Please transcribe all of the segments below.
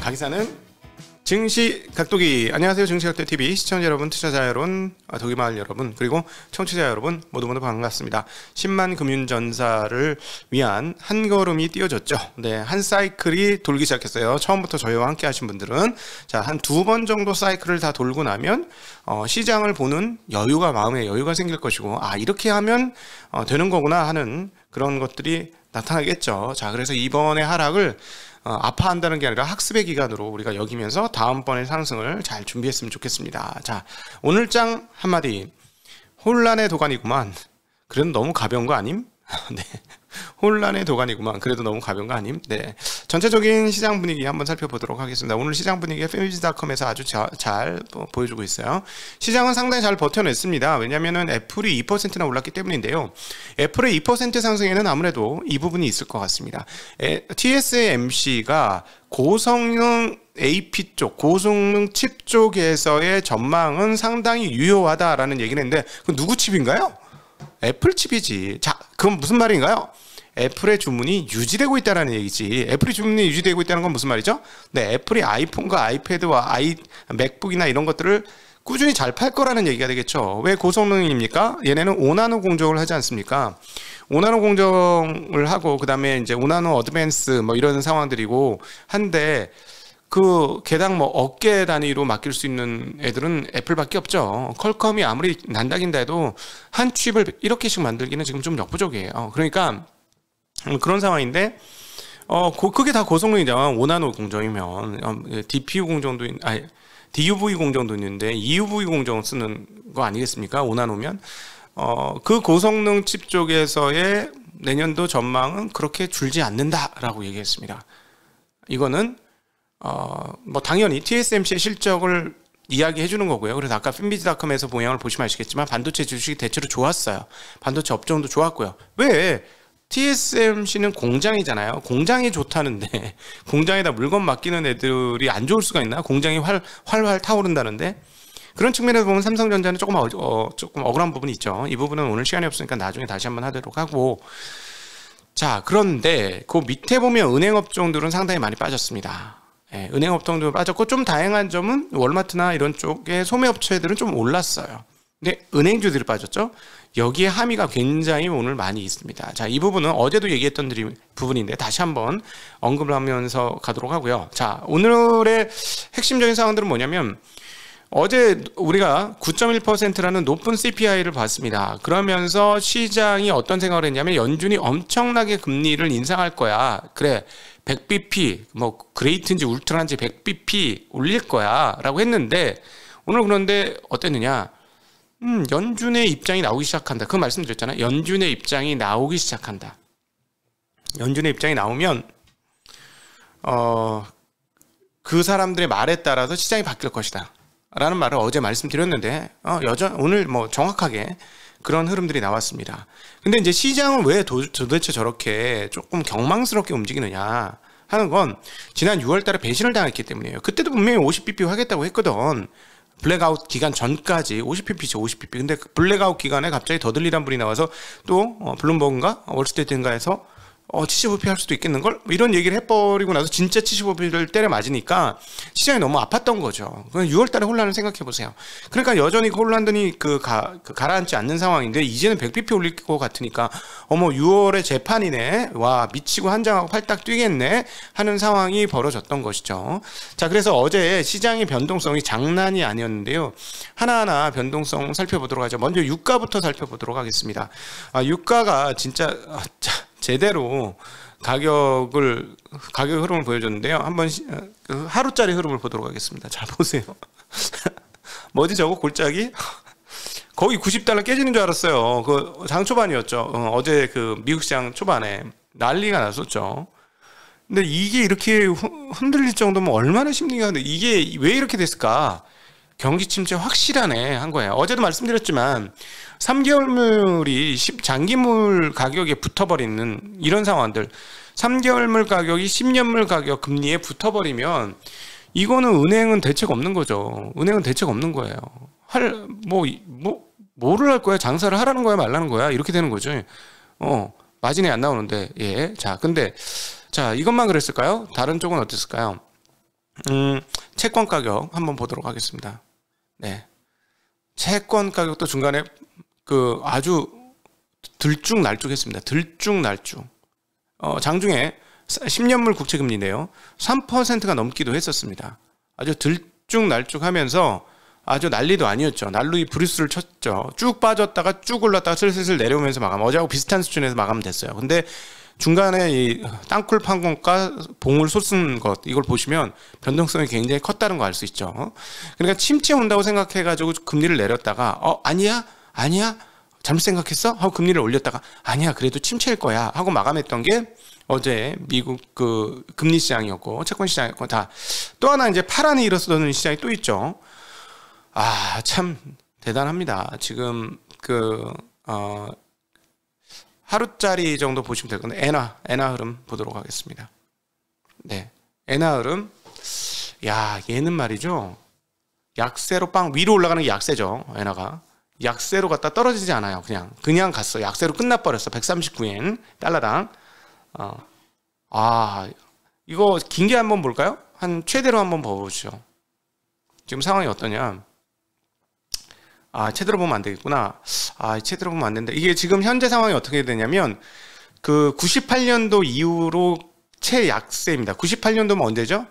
강의사는 증시 각도기 안녕하세요 증시각도 TV 시청자 여러분 투자자 여러분 아, 독일마을 여러분 그리고 청취자 여러분 모두 모두 반갑습니다 10만 금융전사를 위한 한 걸음이 띄어졌죠 네 한 사이클이 돌기 시작했어요 처음부터 저희와 함께 하신 분들은 자 한 두 번 정도 사이클을 다 돌고 나면 어, 시장을 보는 여유가 마음에 여유가 생길 것이고 아 이렇게 하면 어, 되는 거구나 하는 그런 것들이 나타나겠죠 자 그래서 이번에 하락을 어, 아파한다는 게 아니라 학습의 기간으로 우리가 여기면서 다음번에 상승을 잘 준비했으면 좋겠습니다. 자, 오늘 장 한마디. 혼란의 도가니구만. 그래도 너무 가벼운 거 아님? 네. 혼란의 도가니구만. 그래도 너무 가벼운 거 아님? 네. 전체적인 시장 분위기 한번 살펴보도록 하겠습니다. 오늘 시장 분위기 FMC닷컴에서 아주 자, 잘 보여주고 있어요. 시장은 상당히 잘 버텨냈습니다. 왜냐면은 애플이 2%나 올랐기 때문인데요. 애플의 2% 상승에는 아무래도 이 부분이 있을 것 같습니다. TSMC가 고성능 AP 쪽, 고성능 칩 쪽에서의 전망은 상당히 유효하다라는 얘기를 했는데 그 누구 칩인가요? 애플 칩이지. 자, 그건 무슨 말인가요? 애플의 주문이 유지되고 있다라는 얘기지. 애플의 주문이 유지되고 있다는 건 무슨 말이죠? 네, 애플이 아이폰과 아이패드와 아이 맥북이나 이런 것들을 꾸준히 잘 팔 거라는 얘기가 되겠죠. 왜 고성능입니까? 얘네는 5나노 공정을 하지 않습니까? 5나노 공정을 하고 그다음에 이제 5나노 어드밴스 뭐 이런 상황들이고 한데 그 개당 뭐 어깨 단위로 맡길 수 있는 애들은 애플밖에 없죠. 컬컴이 아무리 난다긴다 해도 한 칩을 이렇게씩 만들기는 지금 좀 역부족이에요. 어, 그러니까 음, 그런 상황인데 어 그게 다고성능이잖아 5나노 공정이면 DPU 어, 예, 공정도 아니 DUV 공정도 있는데 EUV 공정 쓰는 거 아니겠습니까? 5나노면 어 그 고성능 칩 쪽에서의 내년도 전망은 그렇게 줄지 않는다라고 얘기했습니다. 이거는 어, 뭐 당연히 TSMC의 실적을 이야기해 주는 거고요. 그래서 아까 핀비지닷컴에서 모양을 보시면 아시겠지만 반도체 주식이 대체로 좋았어요. 반도체 업종도 좋았고요. 왜 TSMC는 공장이잖아요. 공장이 좋다는데 공장에다 물건 맡기는 애들이 안 좋을 수가 있나? 공장이 활, 활활 타오른다는데 그런 측면에서 보면 삼성전자는 조금 어, 조금 억울한 부분이 있죠. 이 부분은 오늘 시간이 없으니까 나중에 다시 한번 하도록 하고 자 그런데 그 밑에 보면 은행업종들은 상당히 많이 빠졌습니다. 예, 은행업종도 빠졌고 좀 다양한 점은 월마트나 이런 쪽의 소매업체들은 좀 올랐어요. 근데 은행주들이 빠졌죠. 여기에 함의가 굉장히 오늘 많이 있습니다. 자, 이 부분은 어제도 얘기했던 부분인데 다시 한번 언급을 하면서 가도록 하고요. 자, 오늘의 핵심적인 상황들은 뭐냐면 어제 우리가 9.1%라는 높은 CPI를 봤습니다. 그러면서 시장이 어떤 생각을 했냐면 연준이 엄청나게 금리를 인상할 거야. 그래. 100bp 뭐 그레이트인지 울트라인지 100bp 올릴 거야라고 했는데 오늘 그런데 어땠느냐? 음, 연준의 입장이 나오기 시작한다. 그 말씀드렸잖아요. 연준의 입장이 나오기 시작한다. 연준의 입장이 나오면 어, 그 사람들의 말에 따라서 시장이 바뀔 것이다. 라는 말을 어제 말씀드렸는데 어, 여전 오늘 뭐 정확하게 그런 흐름들이 나왔습니다. 근데 이제 시장은 왜 도, 도대체 저렇게 조금 경망스럽게 움직이느냐 하는 건 지난 6월 달에 배신을 당했기 때문이에요. 그때도 분명히 50bp 하겠다고 했거든. 블랙아웃 기간 전까지 50pp죠, 50pp. 근데 블랙아웃 기간에 갑자기 더들리란 분이 나와서 또 어, 블룸버그인가 월스트리트인가해서 어, 7 5 p 할 수도 있겠는걸? 뭐 이런 얘기를 해버리고 나서 진짜 7 5 p 를 때려 맞으니까 시장이 너무 아팠던 거죠. 그럼 6월 달에 혼란을 생각해 보세요. 그러니까 여전히 혼란드니 그, 가, 그 가라앉지 않는 상황인데 이제는 100pp 올릴 것 같으니까 어머 6월에 재판이네. 와, 미치고 한장하고 팔딱 뛰겠네. 하는 상황이 벌어졌던 것이죠. 자, 그래서 어제 시장의 변동성이 장난이 아니었는데요. 하나하나 변동성 살펴보도록 하죠. 먼저 유가부터 살펴보도록 하겠습니다. 아, 유가가 진짜, 아, 자, 제대로 가격을 가격 흐름을 보여줬는데요. 한번 어, 그 하루짜리 흐름을 보도록 하겠습니다. 잘 보세요. 뭐지 저거 골짜기? 거의 90달러 깨지는 줄 알았어요. 그 장 초반이었죠. 어, 제그 미국 시장 초반에 난리가 났었죠. 근데 이게 이렇게 흔들릴 정도면 얼마나 심리가 데 이게 왜 이렇게 됐을까? 경기 침체 확실하네 한 거예요. 어제도 말씀드렸지만 3개월물이 장기물 가격에 붙어버리는 이런 상황들 3개월물 가격이 10년물 가격 금리에 붙어버리면 이거는 은행은 대책 없는 거죠. 은행은 대책 없는 거예요. 할, 뭐, 뭐, 뭐를 할 거야? 장사를 하라는 거야? 말라는 거야? 이렇게 되는 거죠. 어, 마진이 안 나오는데, 예. 자, 근데, 자, 이것만 그랬을까요? 다른 쪽은 어땠을까요? 음, 채권 가격 한번 보도록 하겠습니다. 네. 채권 가격도 중간에 그 아주 들쭉날쭉했습니다. 들쭉날쭉. 어, 장중에 10년물 국채금리네요. 3%가 넘기도 했었습니다. 아주 들쭉날쭉하면서 아주 난리도 아니었죠. 난로이 브리스를 쳤죠. 쭉 빠졌다가 쭉 올랐다가 슬슬슬 내려오면서 마감. 어제하고 비슷한 수준에서 마감됐어요. 근데 중간에 이 땅굴 판공과 봉을 솟은 것 이걸 보시면 변동성이 굉장히 컸다는 거 알 수 있죠. 그러니까 침체 온다고 생각해 가지고 금리를 내렸다가 어 아니야 아니야 잘못 생각했어 하고 금리를 올렸다가 아니야 그래도 침체일 거야 하고 마감했던 게 어제 미국 그 금리 시장이었고 채권 시장이었고 다또 하나 이제 파란이 일어서는 시장이 또 있죠. 아 참 대단합니다. 지금 그 어. 하루짜리 정도 보시면 될 건데 엔나엔나 흐름 보도록 하겠습니다. 네, 엔화 흐름. 야, 얘는 말이죠. 약세로 빵 위로 올라가는 게 약세죠. 엔나가 약세로 갔다 떨어지지 않아요. 그냥 그냥 갔어. 약세로 끝나버렸어. 139엔 달러당. 어. 아, 이거 긴 게 한번 볼까요? 한 최대로 한번 봐보시죠. 지금 상황이 어떠냐? 아, 채들어 보면 안 되겠구나. 아, 채들어 보면 안 된다. 이게 지금 현재 상황이 어떻게 되냐면 그 98년도 이후로 최약세입니다. 98년도면 언제죠?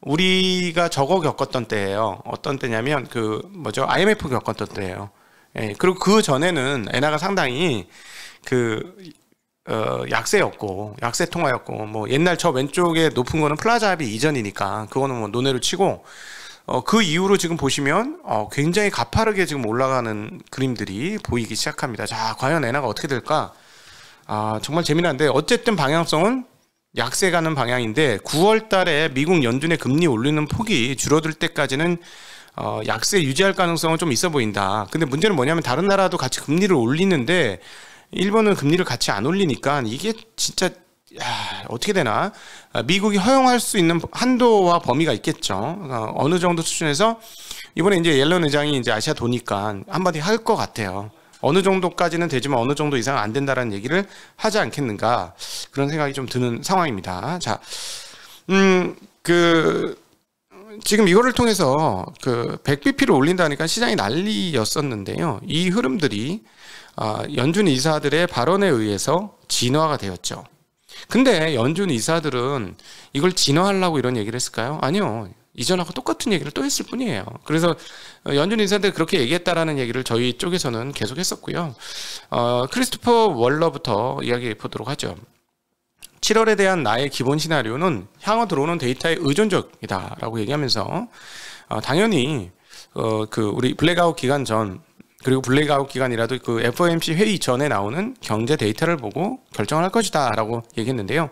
우리가 저거 겪었던 때예요. 어떤 때냐면 그 뭐죠? IMF 겪었던 때예요. 예. 그리고 그 전에는 엔화가 상당히 그 어, 약세였고 약세 통화였고 뭐 옛날 저 왼쪽에 높은 거는 플라자 합의 이전이니까 그거는 뭐 논외로 치고 어, 그 이후로 지금 보시면 어, 굉장히 가파르게 지금 올라가는 그림들이 보이기 시작합니다. 자, 과연 엔화가 어떻게 될까? 아, 정말 재미난데 어쨌든 방향성은 약세 가는 방향인데 9월 달에 미국 연준의 금리 올리는 폭이 줄어들 때까지는 어, 약세 유지할 가능성은 좀 있어 보인다. 근데 문제는 뭐냐면 다른 나라도 같이 금리를 올리는데 일본은 금리를 같이 안 올리니까 이게 진짜 야, 어떻게 되나 아, 미국이 허용할 수 있는 한도와 범위가 있겠죠. 어, 어느 정도 수준에서 이번에 이제 옐런 의장이 이제 아시아 도니까 한마디 할 것 같아요. 어느 정도까지는 되지만 어느 정도 이상 안 된다라는 얘기를 하지 않겠는가 그런 생각이 좀 드는 상황입니다. 자, 음, 그 지금 이거를 통해서 그 100bp를 올린다니까 시장이 난리였었는데요. 이 흐름들이 아, 연준 이사들의 발언에 의해서 진화가 되었죠. 근데 연준 이사들은 이걸 진화하려고 이런 얘기를 했을까요? 아니요. 이전하고 똑같은 얘기를 또 했을 뿐이에요. 그래서 연준 인사들 그렇게 얘기했다라는 얘기를 저희 쪽에서는 계속 했었고요. 어, 크리스토퍼 월러부터 이야기해 보도록 하죠. 7월에 대한 나의 기본 시나리오는 향후 들어오는 데이터에 의존적이다라고 얘기하면서 어, 당연히 어, 그 우리 블랙아웃 기간 전 그리고 블랙아웃 기간이라도 그 FOMC 회의 전에 나오는 경제 데이터를 보고 결정을 할 것이다라고 얘기했는데요.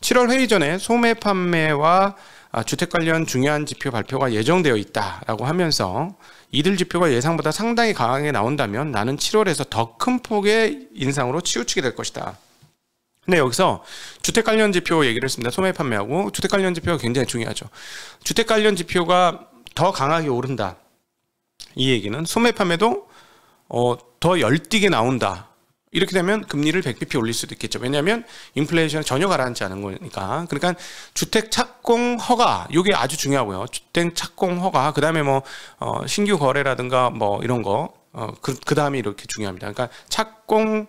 7월 회의 전에 소매 판매와 아, 주택 관련 중요한 지표 발표가 예정되어 있다라고 하면서 이들 지표가 예상보다 상당히 강하게 나온다면 나는 7월에서 더 큰 폭의 인상으로 치우치게 될 것이다. 근데 여기서 주택 관련 지표 얘기를 했습니다. 소매 판매하고 주택 관련 지표가 굉장히 중요하죠. 주택 관련 지표가 더 강하게 오른다. 이 얘기는 소매 판매도 어, 더 열띠게 나온다. 이렇게 되면 금리를 100bp 올릴 수도 있겠죠. 왜냐하면 인플레이션 전혀 가라앉지 않은 거니까. 그러니까 주택 착공 허가 이게 아주 중요하고요. 주택 착공 허가 그다음에 뭐 어, 신규 거래라든가 뭐 이런 거 어, 그, 그다음에 이렇게 중요합니다. 그러니까 착공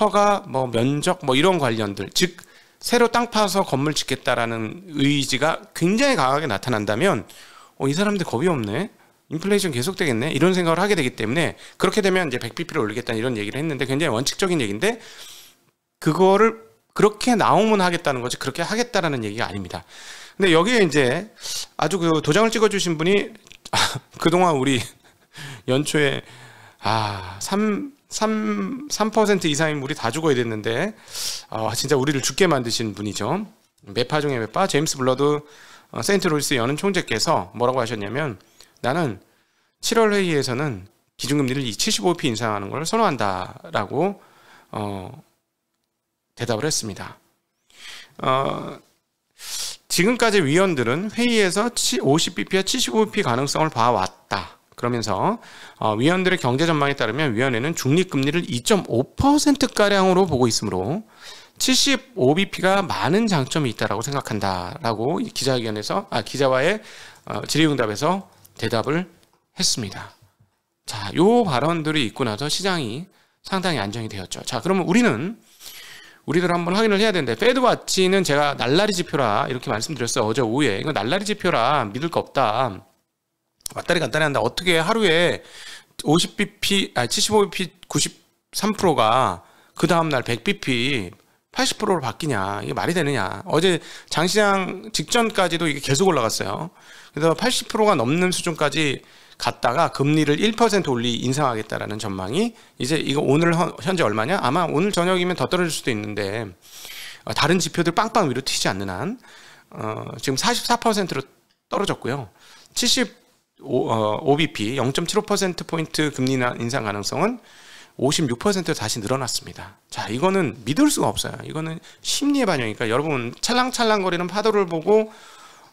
허가 뭐 면적 뭐 이런 관련들 즉 새로 땅 파서 건물 짓겠다라는 의지가 굉장히 강하게 나타난다면 어, 이 사람들 겁이 없네. 인플레이션 계속되겠네 이런 생각을 하게 되기 때문에 그렇게 되면 이제 100bp를 올리겠다는 이런 얘기를 했는데 굉장히 원칙적인 얘기인데 그거를 그렇게 나오면 하겠다는 거지 그렇게 하겠다라는 얘기가 아닙니다. 근데 여기에 이제 아주 그 도장을 찍어주신 분이 그동안 우리 연초에 아 3, 3, 3% 이상인 물이 다 죽어야 됐는데 아 진짜 우리를 죽게 만드신 분이죠. 메파 중에 메파 제임스 블러드 어, 세인트 로이스 연은 총재께서 뭐라고 하셨냐면 나는 7월 회의에서는 기준금리를 75p 인상하는 걸 선호한다라고 어, 대답을 했습니다. 어, 지금까지 위원들은 회의에서 50bp와 75bp 가능성을 봐왔다. 그러면서 어, 위원들의 경제 전망에 따르면 위원회는 중립금리를 2.5%가량으로 보고 있으므로 75bp가 많은 장점이 있다고 생각한다라고 기자회견에서 아 기자와의 어, 질의응답에서 대답을 했습니다. 자, 요 발언들이 있고 나서 시장이 상당히 안정이 되었죠. 자, 그러면 우리는 우리들 한번 확인을 해야 되는데 페드와치는 제가 날라리 지표라 이렇게 말씀드렸어요. 어제 오후에. 이거 날라리 지표라 믿을 거 없다. 왔다리 갔다리 한다. 어떻게 하루에 50bp, 아 75bp 93%가 그 다음날 100bp 80%로 바뀌냐 이게 말이 되느냐 어제 장시장 직전까지도 이게 계속 올라갔어요 그래서 80%가 넘는 수준까지 갔다가 금리를 1% 올리 인상하겠다라는 전망이 이제 이거 오늘 현재 얼마냐 아마 오늘 저녁이면 더 떨어질 수도 있는데 어, 다른 지표들 빵빵 위로 튀지 않는 한 어, 지금 44%로 떨어졌고요 75 어, OBP 0.75% 포인트 금리 인상 가능성은 56% 다시 늘어났습니다. 자, 이거는 믿을 수가 없어요. 이거는 심리의 반영이니까 여러분 찰랑찰랑거리는 파도를 보고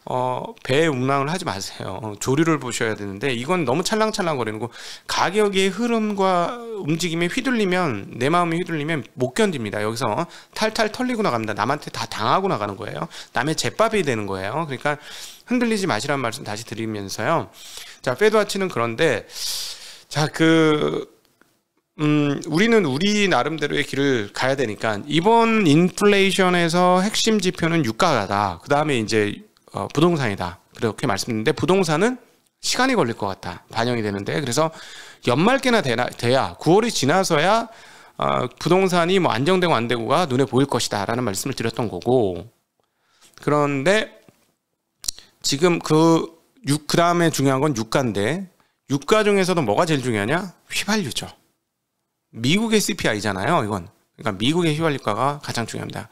어, 배에 운항을 하지 마세요. 어, 조류를 보셔야 되는데 이건 너무 찰랑찰랑거리는 거 가격의 흐름과 움직임에 휘둘리면 내 마음이 휘둘리면 못 견딥니다. 여기서 탈탈 털리고 나갑니다. 남한테 다 당하고 나가는 거예요. 남의 제밥이 되는 거예요. 그러니까 흔들리지 마시라는 말씀 다시 드리면서요. 자, 페드와치는 그런데 자, 그 음, 우리는 우리 나름대로의 길을 가야 되니까 이번 인플레이션에서 핵심 지표는 유가다. 가그 다음에 이제 어, 부동산이다. 그렇게 말씀드렸는데 부동산은 시간이 걸릴 것 같다. 반영이 되는데 그래서 연말께나 되나, 돼야 9월이 지나서야 어, 부동산이 뭐 안정되고 안 되고가 눈에 보일 것이다라는 말씀을 드렸던 거고 그런데 지금 그, 그 다음에 중요한 건 유가인데 유가 중에서도 뭐가 제일 중요하냐? 휘발유죠. 미국의 CPI잖아요. 이건 그러니까 미국의 휘발유가가 가장 중요합니다.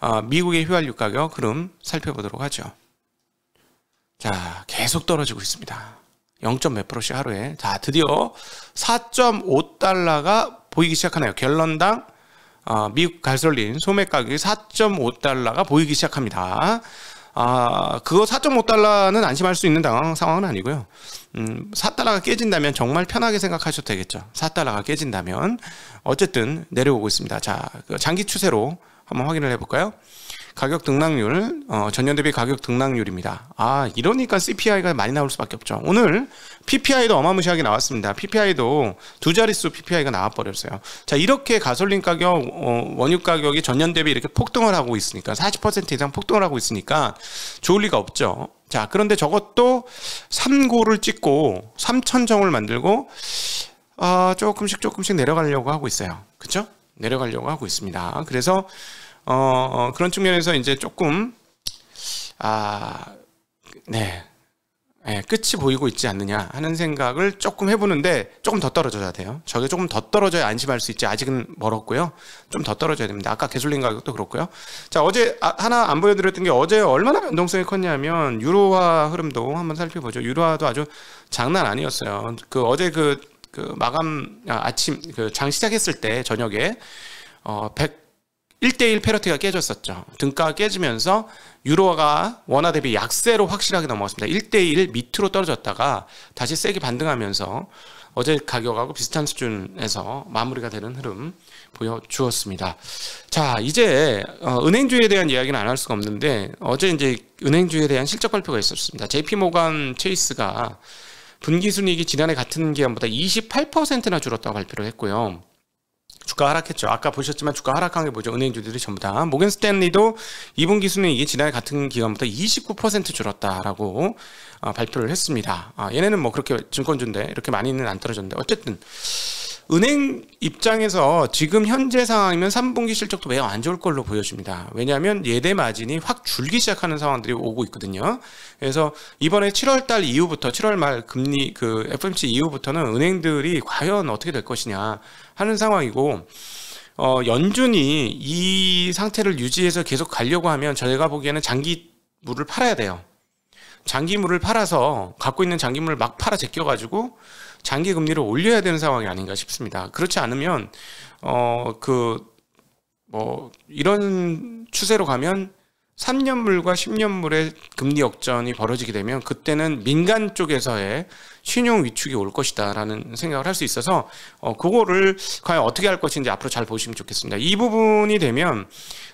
아, 미국의 휘발유 가격 그럼 살펴보도록 하죠. 자, 계속 떨어지고 있습니다. 0. 몇 프로씩 하루에. 자, 드디어 4.5달러가 보이기 시작하네요. 결론당 아, 어, 미국 갈솔린 소매 가격이 4.5달러가 보이기 시작합니다. 아, 그거 4.5달러는 안심할 수 있는 당황, 상황은 아니고요. 음, 4달러가 깨진다면 정말 편하게 생각하셔도 되겠죠. 4달러가 깨진다면 어쨌든 내려오고 있습니다. 자, 그 장기 추세로 한번 확인을 해볼까요? 가격 등락률 어, 전년 대비 가격 등락률입니다. 아 이러니까 CPI가 많이 나올 수밖에 없죠. 오늘 PPI도 어마무시하게 나왔습니다. PPI도 두 자릿수 PPI가 나와버렸어요. 자 이렇게 가솔린 가격, 어, 원유 가격이 전년 대비 이렇게 폭등을 하고 있으니까 40% 이상 폭등을 하고 있으니까 좋을 리가 없죠. 자 그런데 저것도 3고를 찍고 3천정을 만들고 어, 조금씩 조금씩 내려가려고 하고 있어요. 그쵸 내려가려고 하고 있습니다. 그래서 어, 어, 그런 측면에서 이제 조금 아, 네. 네, 끝이 보이고 있지 않느냐 하는 생각을 조금 해보는데 조금 더 떨어져야 돼요. 저게 조금 더 떨어져야 안심할 수 있지 아직은 멀었고요. 좀 더 떨어져야 됩니다. 아까 개솔린 가격도 그렇고요. 자 어제 아, 하나 안 보여드렸던 게 어제 얼마나 변동성이 컸냐면 유로화 흐름도 한번 살펴보죠. 유로화도 아주 장난 아니었어요. 그 어제 그, 그 마감 아, 아침 그 장 시작했을 때 저녁에 어, 100 1대1 패러티가 깨졌었죠. 등가가 깨지면서 유로가 원화 대비 약세로 확실하게 넘어갔습니다. 1대1 밑으로 떨어졌다가 다시 세게 반등하면서 어제 가격하고 비슷한 수준에서 마무리가 되는 흐름 보여주었습니다. 자, 이제 어, 은행주에 대한 이야기는 안 할 수가 없는데 어제 이제 은행주에 대한 실적 발표가 있었습니다. JP 모간 체이스가 분기 순이익이 지난해 같은 기간보다 28%나 줄었다고 발표를 했고요. 주가 하락했죠. 아까 보셨지만 주가 하락한 게 뭐죠? 은행주들이 전부 다. 모겐스탠리도 2분기 순이익이 지난해 같은 기간부터29% 줄었다라고 어, 발표를 했습니다. 아, 얘네는 뭐 그렇게 증권주인데 이렇게 많이는 안 떨어졌는데 어쨌든 은행 입장에서 지금 현재 상황이면 3분기 실적도 매우 안 좋을 걸로 보여집니다. 왜냐하면 예대 마진이 확 줄기 시작하는 상황들이 오고 있거든요. 그래서 이번에 7월 달 이후부터 7월 말 금리 그 FMC 이후부터는 은행들이 과연 어떻게 될 것이냐 하는 상황이고 어 연준이 이 상태를 유지해서 계속 가려고 하면 저희가 보기에는 장기물을 팔아야 돼요. 장기물을 팔아서 갖고 있는 장기물을 막 팔아 제껴 가지고 장기 금리를 올려야 되는 상황이 아닌가 싶습니다. 그렇지 않으면 어 그 뭐 이런 추세로 가면 3년물과 10년물의 금리 역전이 벌어지게 되면 그때는 민간 쪽에서의 신용 위축이 올 것이다라는 생각을 할 수 있어서 어 그거를 과연 어떻게 할 것인지 앞으로 잘 보시면 좋겠습니다. 이 부분이 되면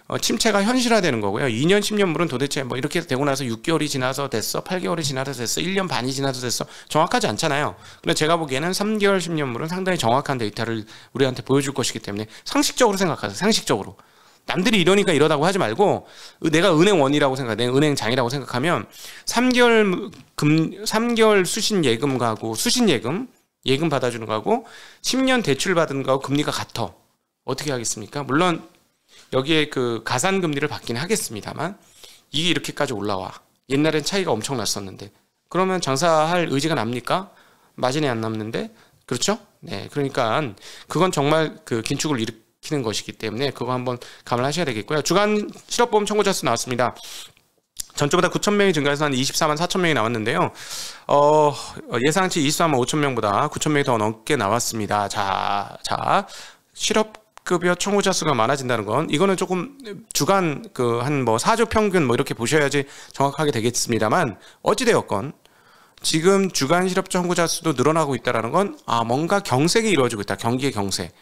어 침체가 현실화되는 거고요. 2년 10년물은 도대체 뭐 이렇게 되고 나서 6개월이 지나서 됐어, 8개월이 지나서 됐어, 1년 반이 지나서 됐어 정확하지 않잖아요. 근데 제가 보기에는 3개월 10년물은 상당히 정확한 데이터를 우리한테 보여줄 것이기 때문에 상식적으로 생각하세요. 상식적으로. 남들이 이러니까 이러다고 하지 말고 내가 은행원이라고 생각해. 은행장이라고 생각하면 3개월 금 3개월 수신 예금가고 수신 예금 예금 받아주는 거하고 10년 대출 받은 거하고 금리가 같어. 어떻게 하겠습니까? 물론 여기에 그 가산 금리를 받긴 하겠습니다만 이게 이렇게까지 올라와. 옛날엔 차이가 엄청 났었는데 그러면 장사할 의지가 납니까? 마진이 안 남는데 그렇죠? 네, 그러니까 그건 정말 그 긴축을 일으 키는 것이기 때문에 그거 한번 감안하셔야 되겠고요. 주간 실업보험 청구자 수 나왔습니다. 전주보다 9천 명이 증가해서 한 24만 4천 명이 나왔는데요. 어, 예상치 24만 5천 명보다 9천 명이 더 넘게 나왔습니다. 자, 자, 실업 급여 청구자 수가 많아진다는 건 이거는 조금 주간 그 한 뭐 사주 평균 뭐 이렇게 보셔야지 정확하게 되겠습니다만 어찌되었건 지금 주간 실업 청구자 수도 늘어나고 있다라는 건 아 뭔가 경색이 이루어지고 있다 경기의 경색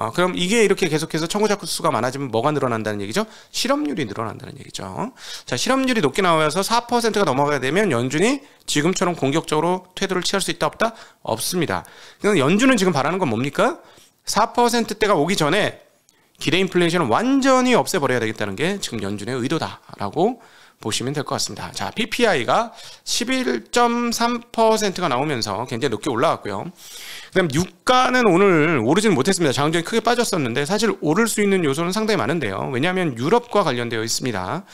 어, 그럼 이게 이렇게 계속해서 청구자 수가 많아지면 뭐가 늘어난다는 얘기죠? 실업률이 늘어난다는 얘기죠. 자, 실업률이 높게 나와서 4%가 넘어가게 되면 연준이 지금처럼 공격적으로 퇴도를 취할 수 있다 없다? 없습니다. 그러 연준은 지금 바라는 건 뭡니까? 4%대가 오기 전에 기대 인플레이션을 완전히 없애버려야 되겠다는 게 지금 연준의 의도다라고 보시면 될 것 같습니다. 자, PPI가 11.3%가 나오면서 굉장히 높게 올라왔고요. 그다음 유가는 오늘 오르지는 못했습니다. 장중에 크게 빠졌었는데 사실 오를 수 있는 요소는 상당히 많은데요. 왜냐하면 유럽과 관련되어 있습니다.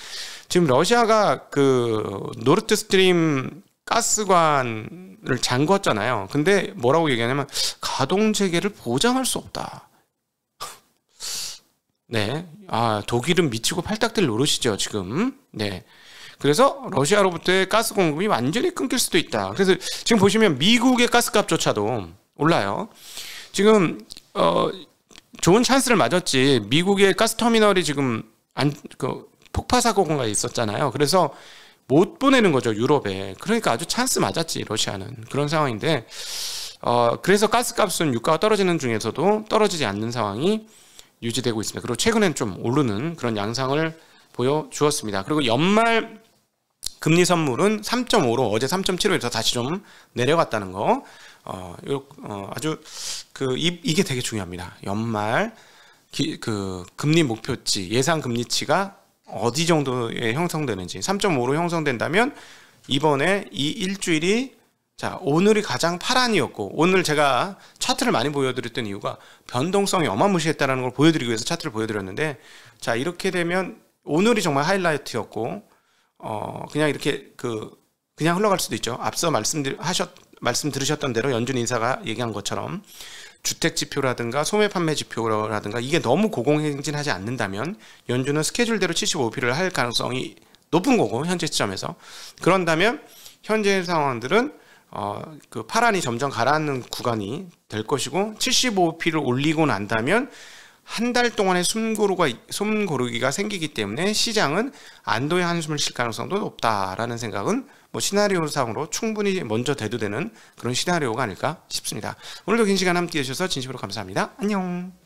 지금 러시아가 그 노르트 스트림 가스관을 잠궜잖아요. 근데 뭐라고 얘기하냐면 가동 재개를 보장할 수 없다. 네. 아, 독일은 미치고 팔딱들 노릇이죠, 지금. 네. 그래서 러시아로부터의 가스 공급이 완전히 끊길 수도 있다. 그래서 지금 보시면 미국의 가스값조차도 올라요. 지금 어 좋은 찬스를 맞았지 미국의 가스 터미널이 지금 안그 폭파 사고가 있었잖아요. 그래서 못 보내는 거죠 유럽에. 그러니까 아주 찬스 맞았지 러시아는 그런 상황인데 어 그래서 가스값은 유가가 떨어지는 중에서도 떨어지지 않는 상황이 유지되고 있습니다. 그리고 최근엔 좀 오르는 그런 양상을 보여주었습니다. 그리고 연말 금리 선물은 3.5로 어제 3 7로에서 다시 좀 내려갔다는 거. 어, 어, 아주 그 이, 이게 되게 중요합니다. 연말 기, 그 금리 목표치 예상 금리치가 어디 정도에 형성되는지 3.5로 형성된다면 이번에 이 일주일이 자 오늘이 가장 파란이었고 오늘 제가 차트를 많이 보여드렸던 이유가 변동성이 어마무시했다라는 걸 보여드리기 위해서 차트를 보여드렸는데 자 이렇게 되면 오늘이 정말 하이라이트였고 어 그냥 이렇게 그 그냥 흘러갈 수도 있죠 앞서 말씀하셨 말씀 들으셨던 대로 연준 인사가 얘기한 것처럼 주택 지표라든가 소매 판매 지표라든가 이게 너무 고공행진하지 않는다면 연준은 스케줄대로 75피를 할 가능성이 높은 거고 현재 시점에서 그런다면 현재 상황들은 어, 그 파란이 점점 가라앉는 구간이 될 것이고 75피를 올리고 난다면 한달 동안의 숨고르가, 숨고르기가 생기기 때문에 시장은 안도의 한숨을 쉴 가능성도 높다라는 생각은 뭐 시나리오상으로 충분히 먼저 대두되는 그런 시나리오가 아닐까 싶습니다. 오늘도 긴 시간 함께해 주셔서 진심으로 감사합니다. 안녕.